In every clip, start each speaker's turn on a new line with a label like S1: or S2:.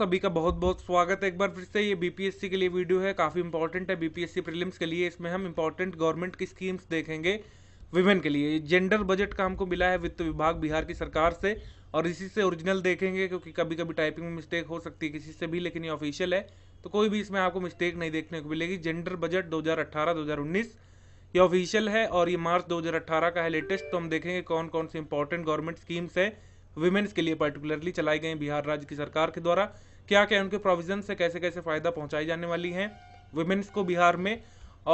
S1: सभी का बहुत बहुत स्वागत है एक बार फिर से ये बीपीएससी के लिए वीडियो है काफ़ी इंपॉर्टेंट है बीपीएससी प्रीलिम्स के लिए इसमें हम इंपॉर्टेंट गवर्नमेंट की स्कीम्स देखेंगे विमेन के लिए जेंडर बजट का हमको मिला है वित्त विभाग बिहार की सरकार से और इसी से ओरिजिनल देखेंगे क्योंकि कभी कभी टाइपिंग में मिस्टेक हो सकती है किसी से भी लेकिन ये ऑफिशियल है तो कोई भी इसमें आपको मिस्टेक नहीं देखने को मिलेगी जेंडर बजट दो हज़ार ये ऑफिशियल है और ये मार्च दो का है लेटेस्ट तो हम देखेंगे कौन कौन सी इंपॉर्टेंट गवर्नमेंट स्कीम्स है वुमेन्स के लिए पर्टिकुलरली चलाई गई बिहार राज्य की सरकार के द्वारा क्या क्या उनके प्रोविजन से कैसे कैसे फ़ायदा पहुंचाई जाने वाली हैं वुमेन्स को बिहार में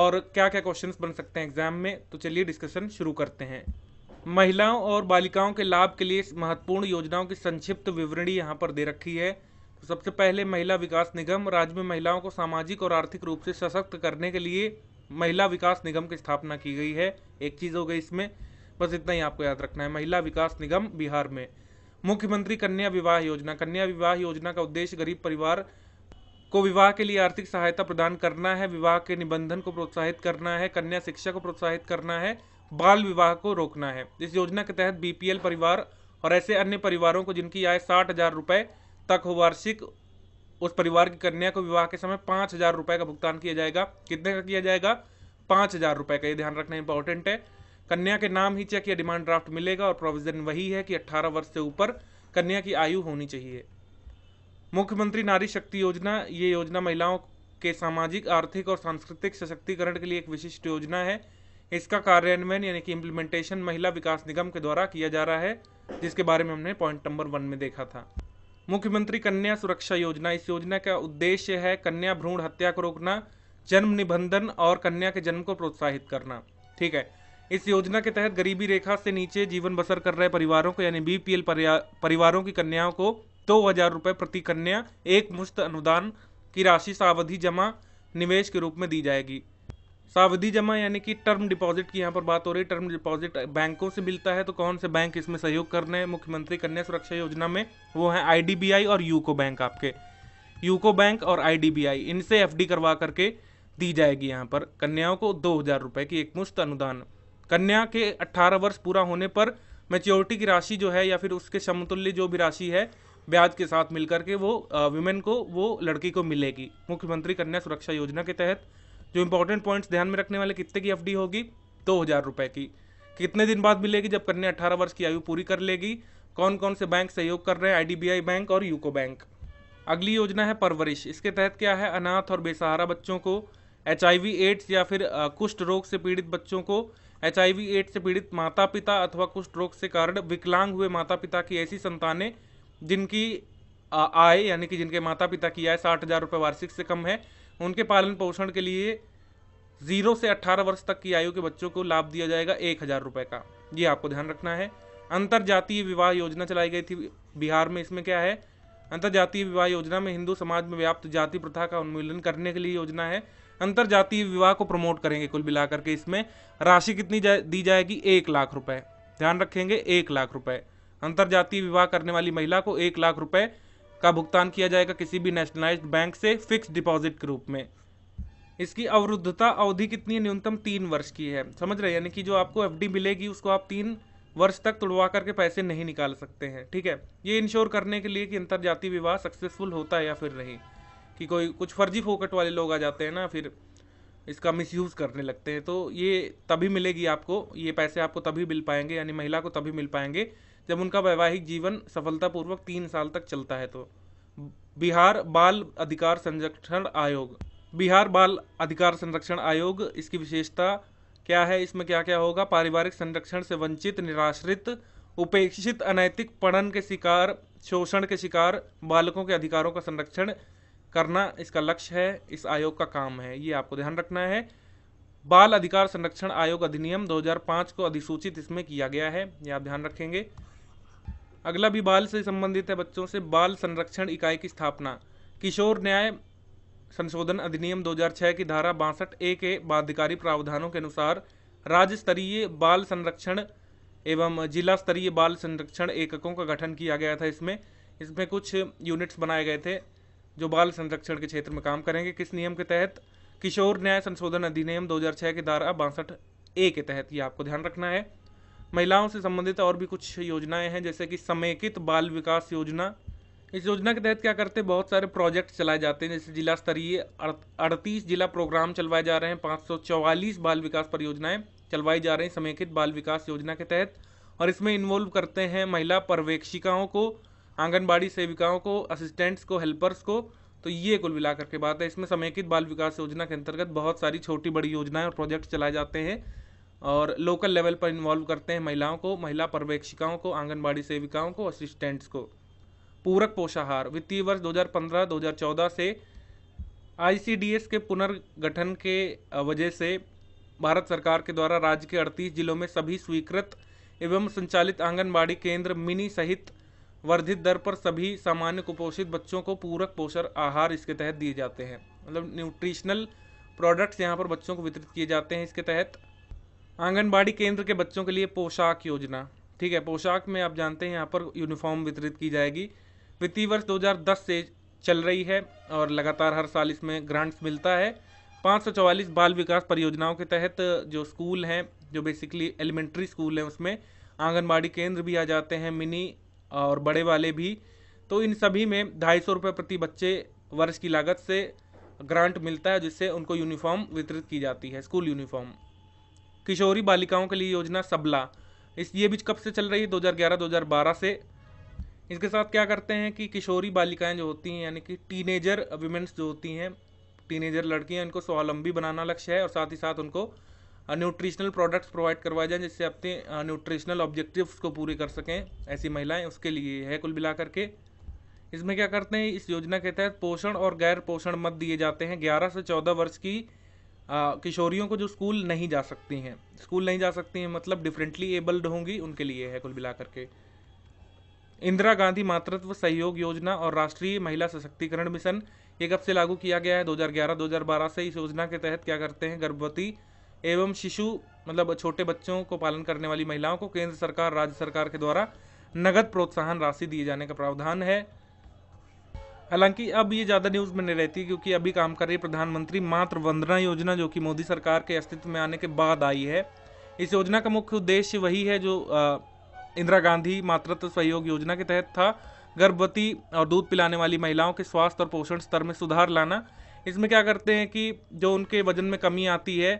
S1: और क्या क्या क्वेश्चन बन सकते हैं एग्जाम में तो चलिए डिस्कशन शुरू करते हैं महिलाओं और बालिकाओं के लाभ के लिए महत्वपूर्ण योजनाओं की संक्षिप्त विवरणी यहाँ पर दे रखी है तो सबसे पहले महिला विकास निगम राज्य में महिलाओं को सामाजिक और आर्थिक रूप से सशक्त करने के लिए महिला विकास निगम की स्थापना की गई है एक चीज़ हो गई इसमें बस इतना ही आपको याद रखना है महिला विकास निगम बिहार में मुख्यमंत्री कन्या विवाह योजना कन्या विवाह योजना का उद्देश्य गरीब परिवार को विवाह के लिए आर्थिक सहायता प्रदान करना है विवाह के निबंधन को प्रोत्साहित करना है कन्या शिक्षा को प्रोत्साहित करना है बाल विवाह को रोकना है इस योजना के तहत बीपीएल परिवार और ऐसे अन्य परिवारों को जिनकी आय साठ हजार रुपए तक हो वार्षिक उस परिवार की कन्या को विवाह के समय पांच हजार रुपए का भुगतान किया जाएगा कितने का किया जाएगा पांच हजार रुपए का ये ध्यान रखना इंपॉर्टेंट है कन्या के नाम ही चेक या डिमांड ड्राफ्ट मिलेगा और प्रोविजन वही है कि 18 वर्ष से ऊपर कन्या की आयु होनी चाहिए मुख्यमंत्री नारी शक्ति योजना ये योजना महिलाओं के सामाजिक आर्थिक और सांस्कृतिक सशक्तिकरण के लिए एक विशिष्ट योजना है इसका कार्यान्वयन यानी कि इम्प्लीमेंटेशन महिला विकास निगम के द्वारा किया जा रहा है जिसके बारे में हमने पॉइंट नंबर वन में देखा था मुख्यमंत्री कन्या सुरक्षा योजना इस योजना का उद्देश्य है कन्या भ्रूण हत्या को रोकना जन्म निबंधन और कन्या के जन्म को प्रोत्साहित करना ठीक है इस योजना के तहत गरीबी रेखा से नीचे जीवन बसर कर रहे परिवारों को यानी बीपीएल परिवारों की कन्याओं को दो हजार रुपये प्रति कन्या एक मुश्त अनुदान की राशि सावधि जमा निवेश के रूप में दी जाएगी सावधि जमा यानी कि टर्म डिपॉजिट की यहाँ पर बात हो रही है टर्म डिपॉजिट बैंकों से मिलता है तो कौन से बैंक इसमें सहयोग कर रहे हैं मुख्यमंत्री कन्या सुरक्षा योजना में वो है आईडीबीआई और यूको बैंक आपके यूको बैंक और आईडीबीआई इनसे एफडी करवा करके दी जाएगी यहाँ पर कन्याओं को दो हज़ार रुपये की एकमुश्त अनुदान कन्या के 18 वर्ष पूरा होने पर मेच्योरिटी की राशि जो है या फिर उसके समतुल्य जो भी राशि है ब्याज के साथ मिलकर के वो वुमेन को वो लड़की को मिलेगी मुख्यमंत्री कन्या सुरक्षा योजना के तहत जो इंपॉर्टेंट पॉइंट्स ध्यान में रखने वाले कितने की एफ होगी दो हज़ार रुपये की कितने दिन बाद मिलेगी जब कन्या अठारह वर्ष की आयु पूरी कर लेगी कौन कौन से बैंक सहयोग कर रहे हैं आई बैंक और यूको बैंक अगली योजना है परवरिश इसके तहत क्या है अनाथ और बेसहारा बच्चों को एच एड्स या फिर कुष्ठ रोग से पीड़ित बच्चों को एच एड्स से पीड़ित माता पिता अथवा कुष्ठ रोग से कारण विकलांग हुए माता पिता की ऐसी संतानें जिनकी आय यानी कि जिनके माता पिता की आय साठ हज़ार रुपये वार्षिक से कम है उनके पालन पोषण के लिए जीरो से अट्ठारह वर्ष तक की आयु के बच्चों को लाभ दिया जाएगा एक हज़ार रुपये का ये आपको ध्यान रखना है अंतर जातीय विवाह योजना चलाई गई थी बिहार में इसमें क्या है अंतर जातीय विवाह योजना में हिंदू समाज में व्याप्त जाति प्रथा का उन्मूलन करने के लिए योजना है अंतर जातीय विवाह को प्रमोट करेंगे कुल मिलाकर के इसमें राशि कितनी जा, दी जाएगी एक लाख रुपए ध्यान रखेंगे एक लाख रुपए अंतर जातीय विवाह करने वाली महिला को एक लाख रुपए का भुगतान किया जाएगा किसी भी नेशनलाइज बैंक से फिक्स डिपॉजिट के रूप में इसकी अवरुद्धता अवधि कितनी है न्यूनतम तीन वर्ष की है समझ रहे यानी कि जो आपको एफ मिलेगी उसको आप तीन वर्ष तक तुड़वा करके पैसे नहीं निकाल सकते हैं ठीक है ये इंश्योर करने के लिए कि जातीय विवाह सक्सेसफुल होता है या फिर नहीं कि कोई कुछ फर्जी फोकट वाले लोग आ जाते हैं ना फिर इसका मिसयूज़ करने लगते हैं तो ये तभी मिलेगी आपको ये पैसे आपको तभी मिल पाएंगे यानी महिला को तभी मिल पाएंगे जब उनका वैवाहिक जीवन सफलतापूर्वक तीन साल तक चलता है तो बिहार बाल अधिकार संरक्षण आयोग बिहार बाल अधिकार संरक्षण आयोग इसकी विशेषता क्या है इसमें क्या क्या होगा पारिवारिक संरक्षण से वंचित निराश्रित उपेक्षित अनैतिक पणन के शिकार शोषण के शिकार बालकों के अधिकारों का संरक्षण करना इसका लक्ष्य है इस आयोग का काम है ये आपको ध्यान रखना है बाल अधिकार संरक्षण आयोग अधिनियम 2005 को अधिसूचित इसमें किया गया है ये आप ध्यान रखेंगे अगला भी बाल से संबंधित है बच्चों से बाल संरक्षण इकाई की स्थापना किशोर न्याय संशोधन अधिनियम 2006 की धारा बासठ ए के बाधिकारी प्रावधानों के अनुसार राज्य स्तरीय बाल संरक्षण एवं जिला स्तरीय बाल संरक्षण एककों का गठन किया गया था इसमें इसमें कुछ यूनिट्स बनाए गए थे जो बाल संरक्षण के क्षेत्र में काम करेंगे किस नियम के तहत किशोर न्याय संशोधन अधिनियम 2006 के धारा बासठ ए के तहत ये आपको ध्यान रखना है महिलाओं से संबंधित और भी कुछ योजनाएं हैं जैसे कि समेकित बाल विकास योजना इस योजना के तहत क्या करते हैं बहुत सारे प्रोजेक्ट चलाए जाते हैं जैसे जिला स्तरीय अड़तीस जिला प्रोग्राम चलवाए जा रहे हैं पाँच बाल विकास परियोजनाएं चलवाई जा रही समेकित बाल विकास योजना के तहत और इसमें इन्वॉल्व करते हैं महिला पर्यवेक्षिकाओं को आंगनबाड़ी सेविकाओं को असिस्टेंट्स को हेल्पर्स को तो ये कुल मिलाकर के बात है इसमें समेकित बाल विकास योजना के अंतर्गत बहुत सारी छोटी बड़ी योजनाएं और प्रोजेक्ट चलाए जाते हैं और लोकल लेवल पर इन्वॉल्व करते हैं महिलाओं को महिला पर्यवेक्षिकाओं को आंगनबाड़ी सेविकाओं को असिस्टेंट्स को पूरक पोषाहार वित्तीय वर्ष 2015-2014 से आईसीडीएस के पुनर्गठन के वजह से भारत सरकार के द्वारा राज्य के अड़तीस जिलों में सभी स्वीकृत एवं संचालित आंगनबाड़ी केंद्र मिनी सहित वर्धित दर पर सभी सामान्य कुपोषित बच्चों को पूरक पोषण आहार इसके तहत दिए जाते हैं मतलब न्यूट्रिशनल प्रोडक्ट्स यहाँ पर बच्चों को वितरित किए जाते हैं इसके तहत आंगनबाड़ी केंद्र के बच्चों के लिए पोशाक योजना ठीक है पोशाक में आप जानते हैं यहाँ पर यूनिफॉर्म वितरित की जाएगी वित्तीय वर्ष 2010 से चल रही है और लगातार हर साल इसमें ग्रांट्स मिलता है 544 बाल विकास परियोजनाओं के तहत जो स्कूल हैं जो बेसिकली एलिमेंट्री स्कूल हैं उसमें आंगनबाड़ी केंद्र भी आ जाते हैं मिनी और बड़े वाले भी तो इन सभी में ढाई सौ रुपये प्रति बच्चे वर्ष की लागत से ग्रांट मिलता है जिससे उनको यूनिफॉर्म वितरित की जाती है स्कूल यूनिफॉर्म किशोरी बालिकाओं के लिए योजना सबला इस ये भी कब से चल रही है 2011-2012 से इसके साथ क्या करते हैं कि किशोरी बालिकाएं जो होती हैं यानी कि टीनेजर वीमेंस जो होती हैं टीनेजर लड़कियां इनको स्वावलंबी बनाना लक्ष्य है और साथ ही साथ उनको न्यूट्रिशनल प्रोडक्ट्स प्रोवाइड करवाए जाएँ जिससे अपने न्यूट्रिशनल ऑब्जेक्टिव्स को पूरे कर सकें ऐसी महिलाएं उसके लिए है कुल मिला करके इसमें क्या करते हैं इस योजना के तहत पोषण और गैर पोषण मत दिए जाते हैं ग्यारह से चौदह वर्ष की किशोरियों को जो स्कूल नहीं जा सकती हैं स्कूल नहीं जा सकती हैं मतलब डिफरेंटली एबल्ड होंगी उनके लिए है कुल मिला करके इंदिरा गांधी मातृत्व सहयोग योजना और राष्ट्रीय महिला सशक्तिकरण मिशन ये कब से लागू किया गया है 2011-2012 से इस योजना के तहत क्या करते हैं गर्भवती एवं शिशु मतलब छोटे बच्चों को पालन करने वाली महिलाओं को केंद्र सरकार राज्य सरकार के द्वारा नगद प्रोत्साहन राशि दिए जाने का प्रावधान है हालांकि अब ये ज़्यादा न्यूज़ में नहीं रहती क्योंकि अभी काम कर रही प्रधानमंत्री मातृ वंदना योजना जो कि मोदी सरकार के अस्तित्व में आने के बाद आई है इस योजना का मुख्य उद्देश्य वही है जो इंदिरा गांधी मातृत्व सहयोग योजना के तहत था गर्भवती और दूध पिलाने वाली महिलाओं के स्वास्थ्य और पोषण स्तर में सुधार लाना इसमें क्या करते हैं कि जो उनके वजन में कमी आती है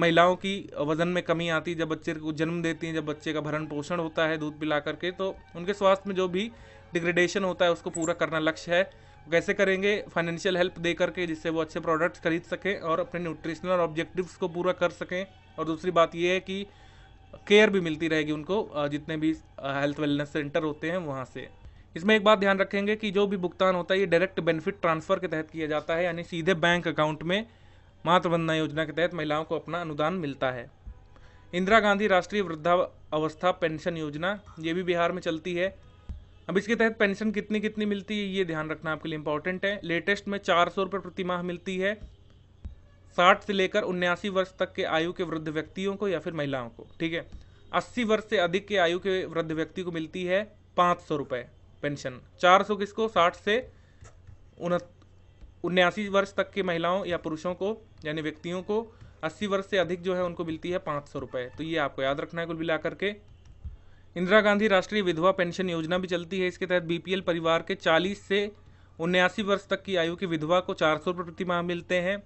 S1: महिलाओं की वजन में कमी आती है जब बच्चे को जन्म देती हैं जब बच्चे का भरण पोषण होता है दूध पिला करके तो उनके स्वास्थ्य में जो भी डिग्रेडेशन होता है उसको पूरा करना लक्ष्य है कैसे करेंगे फाइनेंशियल हेल्प दे करके जिससे वो अच्छे प्रोडक्ट्स खरीद सकें और अपने न्यूट्रिशनल ऑब्जेक्टिव्स को पूरा कर सकें और दूसरी बात ये है कि केयर भी मिलती रहेगी उनको जितने भी हेल्थ वेलनेस सेंटर होते हैं वहाँ से इसमें एक बात ध्यान रखेंगे कि जो भी भुगतान होता है ये डायरेक्ट बेनिफिट ट्रांसफ़र के तहत किया जाता है यानी सीधे बैंक अकाउंट में मातृवंदना योजना के तहत महिलाओं को अपना अनुदान मिलता है इंदिरा गांधी राष्ट्रीय वृद्धावस्था पेंशन योजना ये भी बिहार में चलती है अब इसके तहत पेंशन कितनी कितनी मिलती है ये ध्यान रखना आपके लिए इंपॉर्टेंट है लेटेस्ट में चार सौ रुपये प्रति माह मिलती है साठ से लेकर उन्यासी वर्ष तक के आयु के वृद्ध व्यक्तियों को या फिर महिलाओं को ठीक है अस्सी वर्ष से अधिक के आयु के वृद्ध व्यक्ति को मिलती है पाँच सौ रुपये पेंशन चार सौ किसको साठ से उन्यासी वर्ष तक की महिलाओं या पुरुषों को यानी व्यक्तियों को अस्सी वर्ष से अधिक जो है उनको मिलती है पाँच सौ रुपये तो ये आपको याद रखना है कुल मिला करके इंदिरा गांधी राष्ट्रीय विधवा पेंशन योजना भी चलती है इसके तहत बीपीएल परिवार के 40 से उन्यासी वर्ष तक की आयु की विधवा को चार सौ रुपये प्रति माह मिलते हैं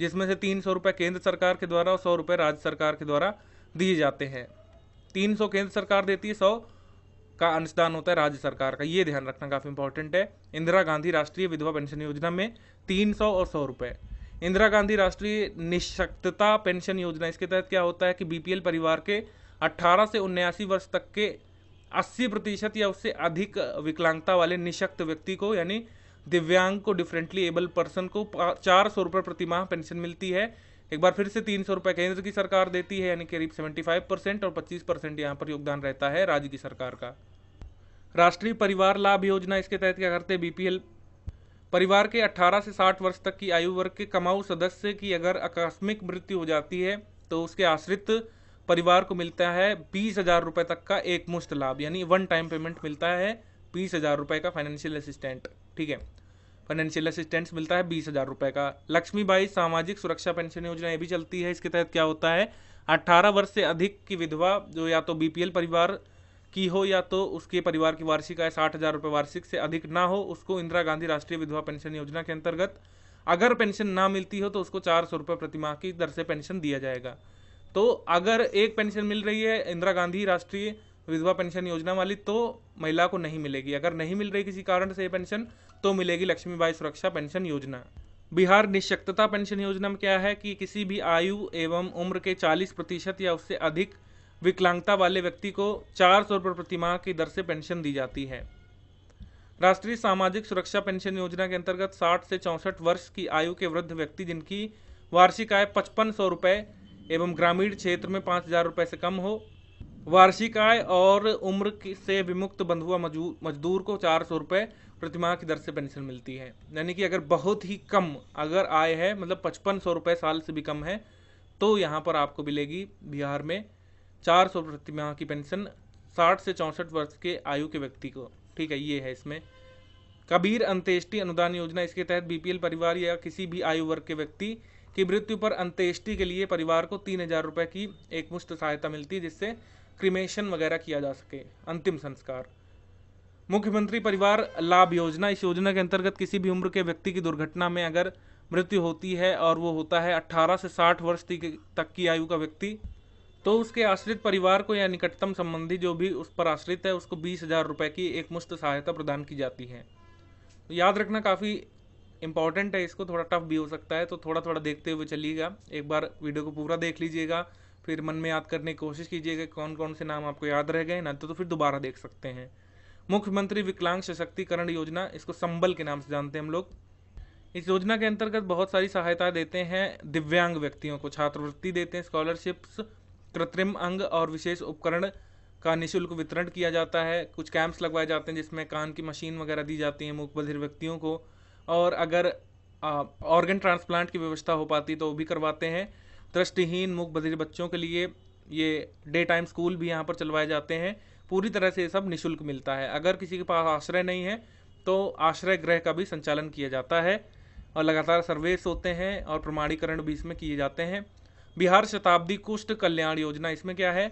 S1: जिसमें से तीन सौ रुपये केंद्र सरकार के द्वारा और सौ रुपये राज्य सरकार के द्वारा दिए जाते हैं तीन सौ केंद्र सरकार देती है सौ का अंशदान होता है राज्य सरकार का ये ध्यान रखना काफ़ी इंपॉर्टेंट है इंदिरा गांधी राष्ट्रीय विधवा पेंशन योजना में तीन सौ और सौ रुपये इंदिरा गांधी राष्ट्रीय निशक्तता पेंशन योजना इसके तहत क्या होता है कि बी परिवार के 18 से उन्यासी वर्ष तक के 80 प्रतिशत या उससे अधिक विकलांगता वाले निशक्त व्यक्ति को यानी दिव्यांग को डिफरेंटली एबल पर्सन को चार सौ रुपये प्रतिमाह पेंशन मिलती है एक बार फिर से तीन सौ रुपये केंद्र की सरकार देती है यानी करीब सेवेंटी फाइव परसेंट और पच्चीस परसेंट यहाँ पर योगदान रहता है राज्य की सरकार का राष्ट्रीय परिवार लाभ योजना इसके तहत क्या करते हैं बी परिवार के 18 से 60 वर्ष तक की आयु वर्ग के कमाऊ सदस्य की अगर आकस्मिक मृत्यु हो जाती है तो उसके आश्रित परिवार को मिलता है बीस हज़ार रुपए तक का एक मुश्त लाभ यानी वन टाइम पेमेंट मिलता है बीस हज़ार रुपए का फाइनेंशियल असिस्टेंट ठीक है फाइनेंशियल असिस्टेंट मिलता है बीस हज़ार रुपए का लक्ष्मी बाई सामाजिक सुरक्षा पेंशन योजना ये भी चलती है इसके तहत क्या होता है अठारह वर्ष से अधिक की विधवा जो या तो बीपीएल परिवार की हो या तो उसके परिवार की वार्षिक आय साठ हज़ार रुपये वार्षिक से अधिक ना हो उसको इंदिरा गांधी राष्ट्रीय विधवा पेंशन योजना के अंतर्गत अगर पेंशन ना मिलती हो तो उसको चार सौ रुपये प्रतिमाह की दर से पेंशन दिया जाएगा तो अगर एक पेंशन मिल रही है इंदिरा गांधी राष्ट्रीय विधवा पेंशन योजना वाली तो महिला को नहीं मिलेगी अगर नहीं मिल रही किसी कारण से ये पेंशन तो मिलेगी लक्ष्मीबाई सुरक्षा पेंशन योजना बिहार निशक्तता पेंशन योजना में क्या है कि किसी भी आयु एवं उम्र के 40 प्रतिशत या उससे अधिक विकलांगता वाले व्यक्ति को चार सौ रुपये प्रतिमाह की दर से पेंशन दी जाती है राष्ट्रीय सामाजिक सुरक्षा पेंशन योजना के अंतर्गत 60 से चौंसठ वर्ष की आयु के वृद्ध व्यक्ति जिनकी वार्षिक आय पचपन सौ रुपये एवं ग्रामीण क्षेत्र में पाँच हज़ार रुपये से कम हो वार्षिक आय और उम्र से विमुक्त बंधुआ मजदूर को चार सौ रुपये प्रतिमाह की दर से पेंशन मिलती है यानी कि अगर बहुत ही कम अगर आय है मतलब पचपन सौ रुपये साल से भी कम है तो यहाँ पर आपको मिलेगी बिहार में चार सौ प्रतिमाह की पेंशन साठ से चौंसठ वर्ष के आयु के व्यक्ति को ठीक है ये है इसमें कबीर अंत्येष्टि अनुदान योजना इसके तहत बीपीएल परिवार या किसी भी आयु वर्ग के व्यक्ति की मृत्यु पर अंत्येष्टि के लिए परिवार को तीन हजार रुपये की एकमुश्त सहायता मिलती है जिससे क्रिमेशन वगैरह किया जा सके अंतिम संस्कार मुख्यमंत्री परिवार लाभ योजना इस योजना के अंतर्गत किसी भी उम्र के व्यक्ति की दुर्घटना में अगर मृत्यु होती है और वो होता है 18 से 60 वर्ष तक की आयु का व्यक्ति तो उसके आश्रित परिवार को या निकटतम संबंधी जो भी उस पर आश्रित है उसको बीस हज़ार रुपये की एक मुश्त सहायता प्रदान की जाती है तो याद रखना काफ़ी इंपॉर्टेंट है इसको थोड़ा टफ भी हो सकता है तो थोड़ा थोड़ा देखते हुए चलिएगा एक बार वीडियो को पूरा देख लीजिएगा फिर मन में याद करने की कोशिश कीजिएगा कौन कौन से नाम आपको याद रह गए ना तो, तो फिर दोबारा देख सकते हैं मुख्यमंत्री विकलांग सशक्तिकरण योजना इसको संबल के नाम से जानते हैं हम लोग इस योजना के अंतर्गत बहुत सारी सहायता देते हैं दिव्यांग व्यक्तियों को छात्रवृत्ति देते हैं स्कॉलरशिप्स कृत्रिम अंग और विशेष उपकरण का निःशुल्क वितरण किया जाता है कुछ कैंप्स लगवाए जाते हैं जिसमें कान की मशीन वगैरह दी जाती है मूक बधिर व्यक्तियों को और अगर ऑर्गन ट्रांसप्लांट की व्यवस्था हो पाती तो वो भी करवाते हैं दृष्टिहीन मूक बधिर बच्चों के लिए ये डे टाइम स्कूल भी यहाँ पर चलवाए जाते हैं पूरी तरह से ये सब निःशुल्क मिलता है अगर किसी के पास आश्रय नहीं है तो आश्रय गृह का भी संचालन किया जाता है और लगातार सर्वेस होते हैं और प्रमाणीकरण भी इसमें किए जाते हैं बिहार शताब्दी कुष्ठ कल्याण योजना इसमें क्या है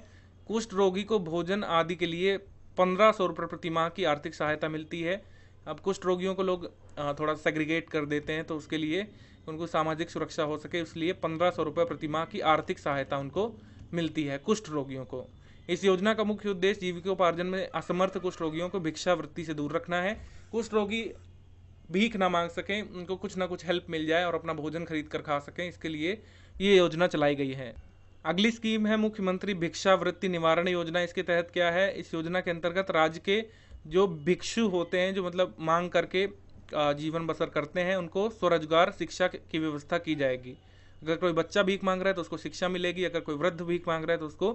S1: कुष्ठ रोगी को भोजन आदि के लिए पंद्रह सौ रुपये प्रति माह की आर्थिक सहायता मिलती है अब कुष्ठ रोगियों को लोग थोड़ा सेग्रीगेट कर देते हैं तो उसके लिए उनको सामाजिक सुरक्षा हो सके इसलिए पंद्रह सौ रुपये प्रति माह की आर्थिक सहायता उनको मिलती है कुष्ठ रोगियों को इस योजना का मुख्य उद्देश्य जीविकोपार्जन में असमर्थ कुष्ठ रोगियों को भिक्षावृत्ति से दूर रखना है कुष्ठ रोगी भीख ना मांग सकें उनको कुछ ना कुछ हेल्प मिल जाए और अपना भोजन खरीद कर खा सकें इसके लिए ये योजना चलाई गई है अगली स्कीम है मुख्यमंत्री भिक्षावृत्ति निवारण योजना इसके तहत क्या है इस योजना के अंतर्गत राज्य के जो भिक्षु होते हैं जो मतलब मांग करके जीवन बसर करते हैं उनको स्वरोजगार शिक्षा की व्यवस्था की जाएगी अगर कोई बच्चा भीख मांग रहा है तो उसको शिक्षा मिलेगी अगर कोई वृद्ध भीख मांग रहा है तो उसको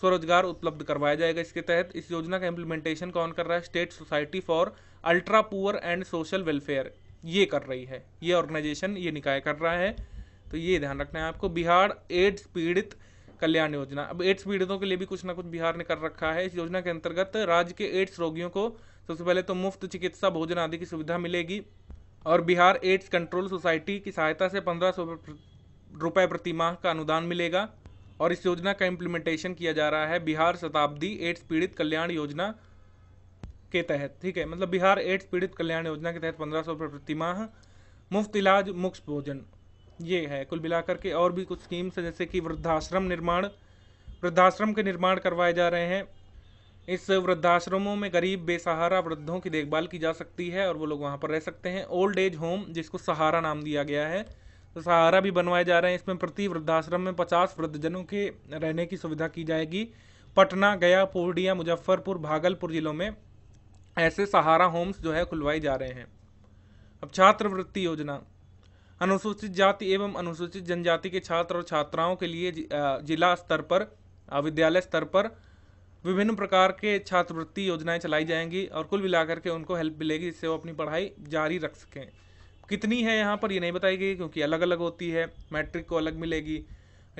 S1: स्वरोजगार उपलब्ध करवाया जाएगा इसके तहत इस योजना का इम्प्लीमेंटेशन कौन कर रहा है state society for ultra poor and social welfare ये कर रही है ये ऑर्गेनाइजेशन ये निकाय कर रहा है तो ये ध्यान रखना है आपको बिहार एड्स पीड़ित कल्याण योजना अब एड्स पीड़ितों के लिए भी कुछ ना कुछ बिहार ने कर रखा है इस योजना के अंतर्गत राज्य के एड्स रोगियों को सबसे पहले तो मुफ्त चिकित्सा भोजन आदि की सुविधा मिलेगी और बिहार एड्स कंट्रोल सोसाइटी की सहायता से पंद्रह सौ रुपये प्रति माह का अनुदान मिलेगा और इस योजना का इम्प्लीमेंटेशन किया जा रहा है बिहार शताब्दी एड्स पीड़ित कल्याण योजना के तहत ठीक है मतलब बिहार एड्स पीड़ित कल्याण योजना के तहत पंद्रह सौ रुपये प्रति माह मुफ्त इलाज मुफ्त भोजन ये है कुल मिलाकर के और भी कुछ स्कीम्स हैं जैसे कि वृद्धाश्रम निर्माण वृद्धाश्रम के निर्माण करवाए जा रहे हैं इस वृद्धाश्रमों में गरीब बेसहारा वृद्धों की देखभाल की जा सकती है और वो लोग वहाँ पर रह सकते हैं ओल्ड एज होम जिसको सहारा नाम दिया गया है तो सहारा भी बनवाए जा रहे हैं इसमें प्रति वृद्धाश्रम में पचास वृद्धजनों के रहने की सुविधा की जाएगी पटना गया पूर्णिया मुजफ्फरपुर भागलपुर जिलों में ऐसे सहारा होम्स जो है खुलवाए जा रहे हैं अब छात्रवृत्ति योजना अनुसूचित जाति एवं अनुसूचित जनजाति के छात्र और छात्राओं के लिए जिला स्तर पर विद्यालय स्तर पर विभिन्न प्रकार के छात्रवृत्ति योजनाएं चलाई जाएंगी और कुल मिलाकर के उनको हेल्प मिलेगी जिससे वो अपनी पढ़ाई जारी रख सकें कितनी है यहाँ पर ये नहीं बताई गई क्योंकि अलग अलग होती है मैट्रिक को अलग मिलेगी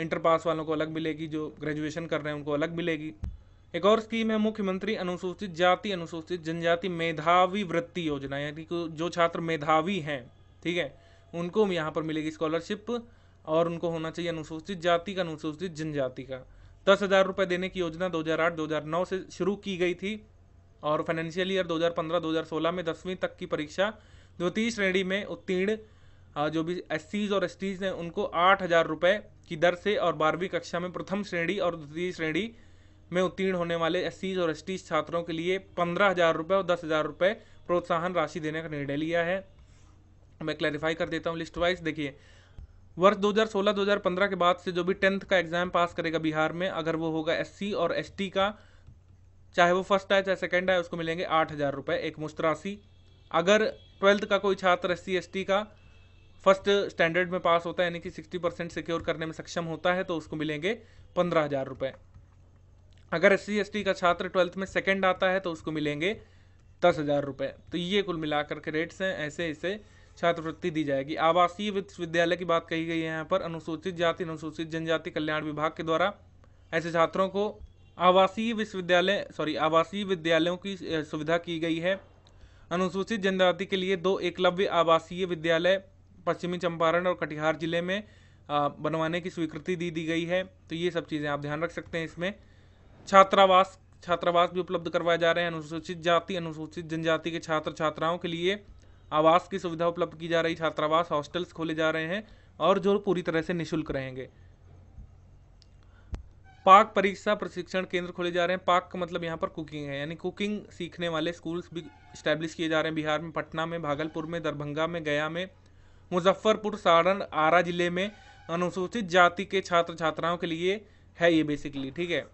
S1: इंटर पास वालों को अलग मिलेगी जो ग्रेजुएशन कर रहे हैं उनको अलग मिलेगी एक और स्कीम है मुख्यमंत्री अनुसूचित जाति अनुसूचित जनजाति मेधावी वृत्ति योजना यानी कि जो छात्र मेधावी हैं ठीक है उनको यहाँ पर मिलेगी स्कॉलरशिप और उनको होना चाहिए अनुसूचित जाति का अनुसूचित जनजाति का दस हज़ार रुपये देने की योजना 2008-2009 से शुरू की गई थी और फाइनेंशियल ईयर 2015-2016 में दसवीं तक की परीक्षा द्वितीय श्रेणी में उत्तीर्ण जो भी एस और एस टीज हैं उनको आठ हज़ार रुपये की दर से और बारहवीं कक्षा में प्रथम श्रेणी और द्वितीय श्रेणी में उत्तीर्ण होने वाले एस और एस छात्रों के लिए पंद्रह हज़ार रुपये और दस हज़ार रुपये प्रोत्साहन राशि देने का निर्णय लिया है मैं क्लैरिफाई कर देता हूँ लिस्ट वाइज देखिए वर्ष 2016-2015 के बाद से जो भी टेंथ का एग्ज़ाम पास करेगा बिहार में अगर वो होगा एससी और एसटी का चाहे वो फर्स्ट आए चाहे सेकंड आए उसको मिलेंगे आठ हज़ार रुपये एक मुश्त राशि अगर ट्वेल्थ का कोई छात्र एस सी का फर्स्ट स्टैंडर्ड में पास होता है यानी कि सिक्सटी परसेंट सिक्योर करने में सक्षम होता है तो उसको मिलेंगे पंद्रह हज़ार रुपये अगर एस सी का छात्र ट्वेल्थ में सेकेंड आता है तो उसको मिलेंगे दस हज़ार रुपये तो ये कुल मिलाकर के रेट्स हैं ऐसे ऐसे छात्रवृत्ति दी जाएगी आवासीय विश्वविद्यालय की बात कही गई है यहाँ पर अनुसूचित जाति अनुसूचित जनजाति कल्याण विभाग के द्वारा ऐसे छात्रों को आवासीय विश्वविद्यालय सॉरी आवासीय विद्यालयों की सुविधा की गई है अनुसूचित जनजाति के लिए दो एकलव्य आवासीय विद्यालय पश्चिमी चंपारण और कटिहार जिले में बनवाने की स्वीकृति दी दी गई है तो ये सब चीज़ें आप ध्यान रख सकते हैं इसमें छात्रावास छात्रावास भी उपलब्ध करवाए जा रहे हैं अनुसूचित जाति अनुसूचित जनजाति के छात्र छात्राओं के लिए आवास की सुविधा उपलब्ध की जा रही छात्रावास हॉस्टल्स खोले जा रहे हैं और जो पूरी तरह से निःशुल्क रहेंगे पाक परीक्षा प्रशिक्षण केंद्र खोले जा रहे हैं पाक का मतलब यहाँ पर कुकिंग है यानी कुकिंग सीखने वाले स्कूल्स भी इस्टेब्लिश किए जा रहे हैं बिहार में पटना में भागलपुर में दरभंगा में गया में मुजफ्फरपुर सारण आरा जिले में अनुसूचित जाति के छात्र छात्राओं के लिए है ये बेसिकली ठीक है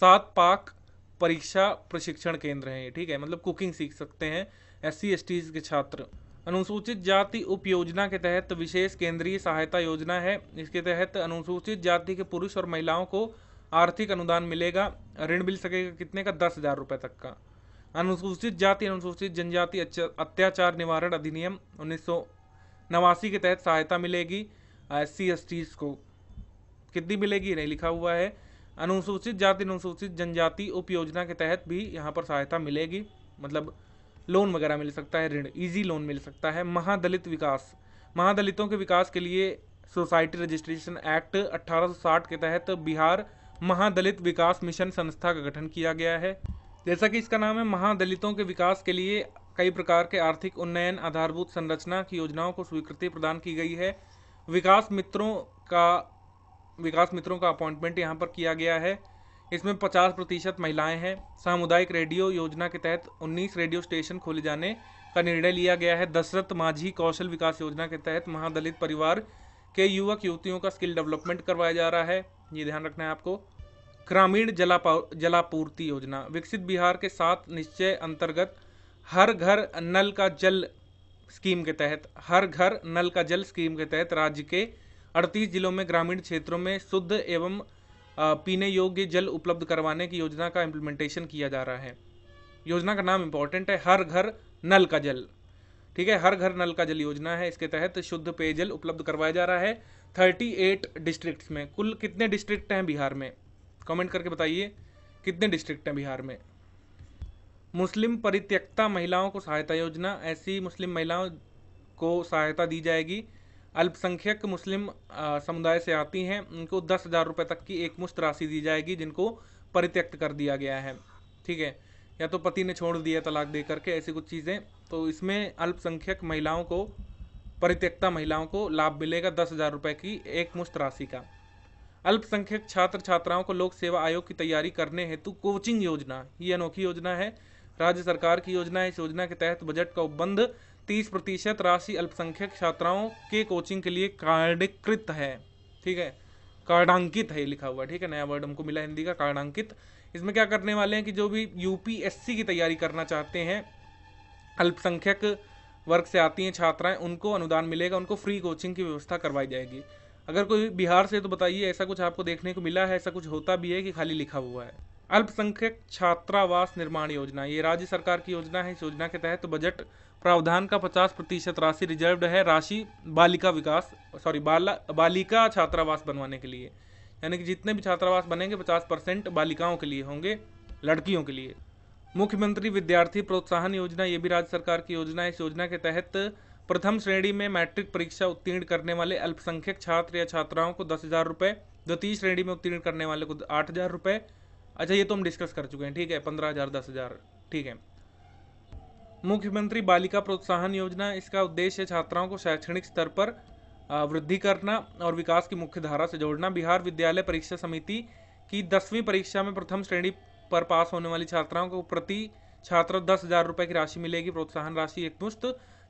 S1: सात पाक परीक्षा प्रशिक्षण केंद्र है ये ठीक है मतलब कुकिंग सीख सकते हैं एस सी के छात्र अनुसूचित जाति उप योजना के तहत विशेष केंद्रीय सहायता योजना है इसके तहत अनुसूचित जाति के पुरुष और महिलाओं को आर्थिक अनुदान मिलेगा ऋण मिल सकेगा कितने का दस हज़ार रुपये तक का अनुसूचित जाति अनुसूचित जनजाति अत्याचार निवारण अधिनियम उन्नीस नवासी के तहत सहायता मिलेगी एस सी को कितनी मिलेगी नहीं लिखा हुआ है अनुसूचित जाति अनुसूचित जनजाति उप योजना के तहत भी यहाँ पर सहायता मिलेगी मतलब लोन वगैरह मिल सकता है ऋण इजी लोन मिल सकता है महादलित विकास महादलितों के विकास के लिए सोसाइटी रजिस्ट्रेशन एक्ट 1860 के तहत बिहार महादलित विकास मिशन संस्था का गठन किया गया है जैसा कि इसका नाम है महादलितों के विकास के लिए कई प्रकार के आर्थिक उन्नयन आधारभूत संरचना की योजनाओं को स्वीकृति प्रदान की गई है विकास मित्रों का विकास मित्रों का अपॉइंटमेंट यहाँ पर किया गया है इसमें 50 प्रतिशत महिलाएँ हैं सामुदायिक रेडियो योजना के तहत 19 रेडियो स्टेशन खोले जाने का निर्णय लिया गया है दशरथ माझी कौशल विकास योजना के तहत महादलित परिवार के युवक युवतियों का स्किल डेवलपमेंट करवाया जा रहा है ये ध्यान रखना है आपको ग्रामीण जलापूर्ति योजना विकसित बिहार के साथ निश्चय अंतर्गत हर घर नल का जल स्कीम के तहत हर घर नल का जल स्कीम के तहत राज्य के अड़तीस जिलों में ग्रामीण क्षेत्रों में शुद्ध एवं पीने योग्य जल उपलब्ध करवाने की योजना का इम्प्लीमेंटेशन किया जा रहा है योजना का नाम इम्पॉर्टेंट है हर घर नल का जल ठीक है हर घर नल का जल योजना है इसके तहत शुद्ध पेयजल उपलब्ध करवाया जा रहा है थर्टी एट डिस्ट्रिक्ट में कुल कितने डिस्ट्रिक्ट हैं बिहार में कमेंट करके बताइए कितने डिस्ट्रिक्ट हैं बिहार में मुस्लिम परित्यक्ता महिलाओं को सहायता योजना ऐसी मुस्लिम महिलाओं को सहायता दी जाएगी अल्पसंख्यक मुस्लिम समुदाय से आती हैं उनको दस हज़ार रुपये तक की एक मुश्त राशि दी जाएगी जिनको परित्यक्त कर दिया गया है ठीक है या तो पति ने छोड़ दिया तलाक दे करके ऐसी कुछ चीज़ें तो इसमें अल्पसंख्यक महिलाओं को परित्यक्ता महिलाओं को लाभ मिलेगा दस हज़ार रुपये की एक मुश्त राशि का अल्पसंख्यक छात्र छात्राओं को लोक सेवा आयोग की तैयारी करने हेतु कोचिंग योजना ये अनोखी योजना है राज्य सरकार की योजना है इस योजना के तहत बजट का उपबंध 30 प्रतिशत राशि अल्पसंख्यक छात्राओं के कोचिंग के लिए कार्डकृत है ठीक है कार्डांकित है लिखा हुआ ठीक है नया वर्ड हमको मिला हिंदी का कार्डांकित इसमें क्या करने वाले हैं कि जो भी यूपीएससी की तैयारी करना चाहते हैं अल्पसंख्यक वर्ग से आती हैं छात्राएं उनको अनुदान मिलेगा उनको फ्री कोचिंग की व्यवस्था करवाई जाएगी अगर कोई बिहार से तो बताइए ऐसा कुछ आपको देखने को मिला है ऐसा कुछ होता भी है कि खाली लिखा हुआ है अल्पसंख्यक छात्रावास निर्माण योजना ये राज्य सरकार की योजना है इस योजना के तहत तो बजट प्रावधान का 50 प्रतिशत राशि रिजर्व है राशि बालिका विकास सॉरी बाला बालिका छात्रावास बनवाने के लिए यानी कि जितने भी छात्रावास बनेंगे 50 परसेंट बालिकाओं के लिए होंगे लड़कियों के लिए मुख्यमंत्री विद्यार्थी प्रोत्साहन योजना ये भी राज्य सरकार की योजना है इस योजना के तहत प्रथम श्रेणी में मैट्रिक परीक्षा उत्तीर्ण करने वाले अल्पसंख्यक छात्र या छात्राओं को दस हज़ार रुपये द्वितीय श्रेणी में उत्तीर्ण करने वाले को आठ हज़ार रुपये अच्छा ये तो हम डिस्कस कर चुके हैं ठीक है पंद्रह हज़ार दस हज़ार ठीक है मुख्यमंत्री बालिका प्रोत्साहन योजना इसका उद्देश्य छात्राओं को शैक्षणिक स्तर पर वृद्धि करना और विकास की मुख्य धारा से जोड़ना बिहार विद्यालय परीक्षा समिति की दसवीं परीक्षा में प्रथम श्रेणी पर पास होने वाली छात्राओं को प्रति छात्र दस हज़ार रुपये की राशि मिलेगी प्रोत्साहन राशि एकमुश्त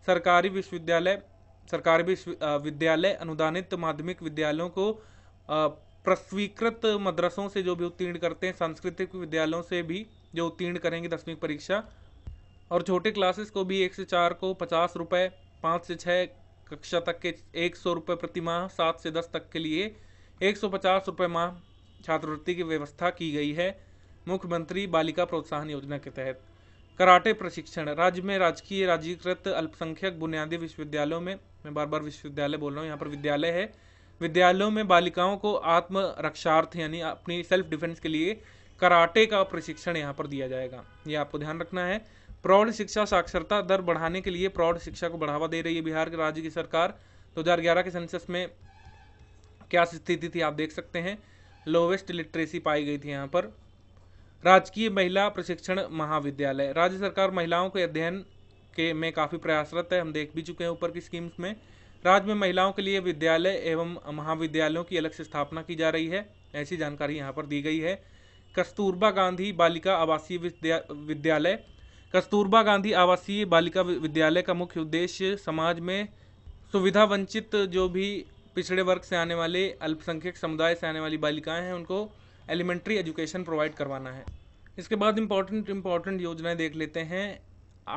S1: सरकारी विश्वविद्यालय सरकारी विश्वविद्यालय अनुदानित माध्यमिक विद्यालयों को प्रस्वीकृत मदरसों से जो भी उत्तीर्ण करते हैं सांस्कृतिक विद्यालयों से भी जो उत्तीर्ण करेंगे दसवीं परीक्षा और छोटे क्लासेस को भी एक से चार को पचास रुपये पाँच से छः कक्षा तक के एक सौ रुपये प्रति माह सात से दस तक के लिए एक सौ पचास रुपये माह छात्रवृत्ति की व्यवस्था की गई है मुख्यमंत्री बालिका प्रोत्साहन योजना के तहत कराटे प्रशिक्षण राज्य में राजकीय राज्यकृत अल्पसंख्यक बुनियादी विश्वविद्यालयों में मैं बार बार विश्वविद्यालय बोल रहा हूँ यहाँ पर विद्यालय है विद्यालयों में बालिकाओं को आत्मरक्षार्थ यानी अपनी सेल्फ डिफेंस के लिए कराटे का प्रशिक्षण यहाँ पर दिया जाएगा ये आपको ध्यान रखना है प्रौढ़ शिक्षा साक्षरता दर बढ़ाने के लिए प्रौढ़ शिक्षा को बढ़ावा दे रही है बिहार के राज्य की सरकार 2011 के सेंसस में क्या स्थिति थी आप देख सकते हैं लोवेस्ट लिटरेसी पाई गई थी यहाँ पर राजकीय महिला प्रशिक्षण महाविद्यालय राज्य सरकार महिलाओं के अध्ययन के में काफ़ी प्रयासरत है हम देख भी चुके हैं ऊपर की स्कीम्स में राज्य में महिलाओं के लिए विद्यालय एवं महाविद्यालयों की अलग से स्थापना की जा रही है ऐसी जानकारी यहाँ पर दी गई है कस्तूरबा गांधी बालिका आवासीय विद्या विद्यालय कस्तूरबा गांधी आवासीय बालिका विद्यालय का मुख्य उद्देश्य समाज में सुविधा वंचित जो भी पिछड़े वर्ग से आने वाले अल्पसंख्यक समुदाय से आने वाली बालिकाएं हैं उनको एलिमेंट्री एजुकेशन प्रोवाइड करवाना है इसके बाद इम्पॉर्टेंट इम्पॉर्टेंट योजनाएं देख लेते हैं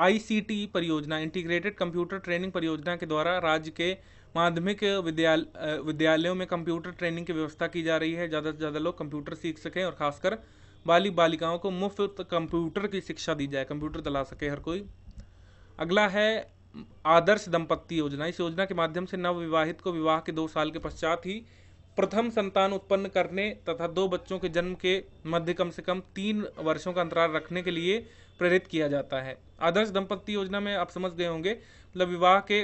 S1: आईसीटी परियोजना इंटीग्रेटेड कंप्यूटर ट्रेनिंग परियोजना के द्वारा राज्य के माध्यमिक विद्यालय विद्यालयों में कंप्यूटर ट्रेनिंग की व्यवस्था की जा रही है ज़्यादा से ज़्यादा लोग कंप्यूटर सीख सकें और खासकर बालिक बालिकाओं को मुफ्त कंप्यूटर की शिक्षा दी जाए कंप्यूटर चला सके हर कोई अगला है आदर्श दंपत्ति योजना इस योजना के माध्यम से नवविवाहित को विवाह के दो साल के पश्चात ही प्रथम संतान उत्पन्न करने तथा दो बच्चों के जन्म के मध्य कम से कम तीन वर्षों का अंतराल रखने के लिए प्रेरित किया जाता है आदर्श दंपत्ति योजना में आप समझ गए होंगे मतलब विवाह के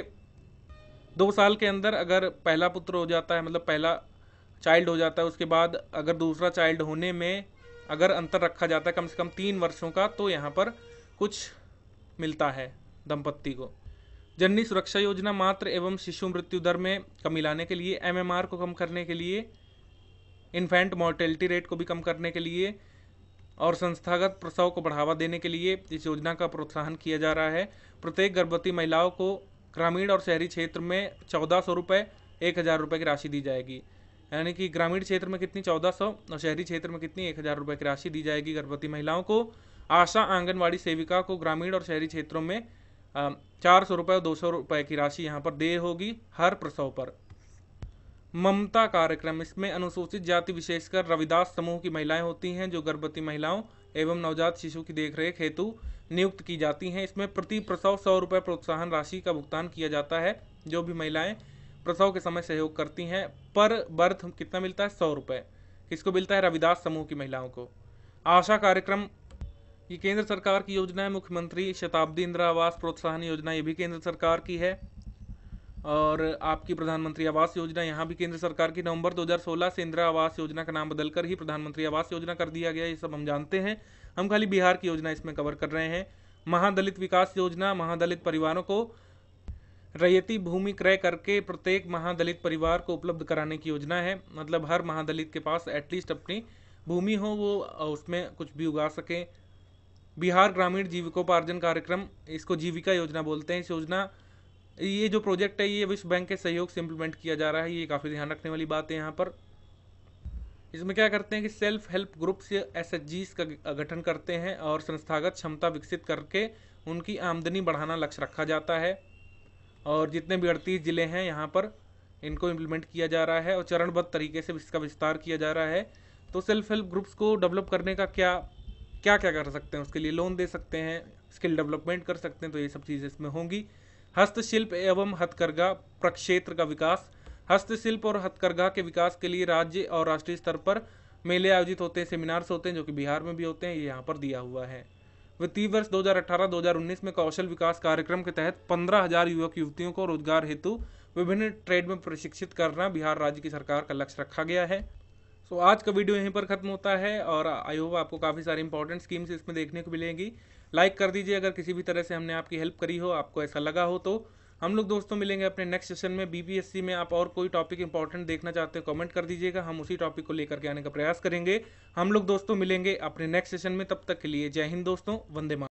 S1: दो साल के अंदर अगर पहला पुत्र हो जाता है मतलब पहला चाइल्ड हो जाता है उसके बाद अगर दूसरा चाइल्ड होने में अगर अंतर रखा जाता है कम से कम तीन वर्षों का तो यहाँ पर कुछ मिलता है दंपत्ति को जननी सुरक्षा योजना मात्र एवं शिशु मृत्यु दर में कमी लाने के लिए एमएमआर को कम करने के लिए इन्फेंट मोर्टेलिटी रेट को भी कम करने के लिए और संस्थागत प्रसव को बढ़ावा देने के लिए इस योजना का प्रोत्साहन किया जा रहा है प्रत्येक गर्भवती महिलाओं को ग्रामीण और शहरी क्षेत्र में चौदह सौ रुपये एक हज़ार रुपये की राशि दी जाएगी यानी कि ग्रामीण क्षेत्र में कितनी चौदह सौ और शहरी क्षेत्र में कितनी एक हज़ार रुपए की राशि दी जाएगी गर्भवती महिलाओं को आशा आंगनवाड़ी सेविका को ग्रामीण और शहरी क्षेत्रों में चार सौ रुपये और दो सौ रुपये की राशि यहाँ पर दे होगी हर प्रसव पर ममता कार्यक्रम इसमें अनुसूचित जाति विशेषकर रविदास समूह की महिलाएं होती हैं जो गर्भवती महिलाओं एवं नवजात शिशु की देखरेख हेतु नियुक्त की जाती हैं इसमें प्रति प्रसव सौ रुपये प्रोत्साहन राशि का भुगतान किया जाता है जो भी महिलाएं प्रसव के समय सहयोग करती हैं पर बर्थ कितना मिलता है सौ रुपये किसको मिलता है रविदास समूह की महिलाओं को आशा कार्यक्रम ये केंद्र सरकार की योजना है मुख्यमंत्री शताब्दी इंदिरा आवास प्रोत्साहन योजना ये भी केंद्र सरकार की है और आपकी प्रधानमंत्री आवास योजना यहाँ भी केंद्र सरकार की नवंबर 2016 से इंदिरा आवास योजना का नाम बदलकर ही प्रधानमंत्री आवास योजना कर दिया गया ये सब हम जानते हैं हम खाली बिहार की योजना इसमें कवर कर रहे हैं महादलित विकास योजना महादलित परिवारों को रैयती भूमि क्रय करके प्रत्येक महादलित परिवार को उपलब्ध कराने की योजना है मतलब हर महादलित के पास एटलीस्ट अपनी भूमि हो वो उसमें कुछ भी उगा सकें बिहार ग्रामीण जीविकोपार्जन कार्यक्रम इसको जीविका योजना बोलते हैं इस योजना ये जो प्रोजेक्ट है ये विश्व बैंक के सहयोग से इम्प्लीमेंट किया जा रहा है ये काफ़ी ध्यान रखने वाली बात है यहाँ पर इसमें क्या करते हैं कि self help groups H S का गठन करते हैं और संस्थागत क्षमता विकसित करके उनकी आमदनी बढ़ाना लक्ष्य रखा जाता है और जितने भी अड़तीस ज़िले हैं यहाँ पर इनको इम्प्लीमेंट किया जा रहा है और चरणबद्ध तरीके से इसका विस्तार किया जा रहा है तो सेल्फ हेल्प ग्रुप्स को डेवलप करने का क्या क्या क्या कर सकते हैं उसके लिए लोन दे सकते हैं स्किल डेवलपमेंट कर सकते हैं तो ये सब चीज़ें इसमें होंगी हस्तशिल्प एवं हथकरघा प्रक्षेत्र का विकास हस्तशिल्प और हथकरघा के विकास के लिए राज्य और राष्ट्रीय स्तर पर मेले आयोजित होते हैं सेमिनार्स होते हैं जो कि बिहार में भी होते हैं ये यहाँ पर दिया हुआ है वित्तीय वर्ष 2018-2019 में कौशल विकास कार्यक्रम के तहत पंद्रह हजार युवक युवतियों को रोजगार हेतु विभिन्न ट्रेड में प्रशिक्षित करना बिहार राज्य की सरकार का लक्ष्य रखा गया है सो so, आज का वीडियो यहीं पर खत्म होता है और आई होप आपको काफ़ी सारी इंपॉर्टेंट स्कीम्स इसमें देखने को मिलेंगी लाइक कर दीजिए अगर किसी भी तरह से हमने आपकी हेल्प करी हो आपको ऐसा लगा हो तो हम लोग दोस्तों मिलेंगे अपने नेक्स्ट सेशन में बीपीएससी में आप और कोई टॉपिक इंपॉर्टेंट देखना चाहते हो कमेंट कर दीजिएगा हम उसी टॉपिक को लेकर के आने का प्रयास करेंगे हम लोग दोस्तों मिलेंगे अपने नेक्स्ट सेशन में तब तक के लिए जय हिंद दोस्तों वंदे मा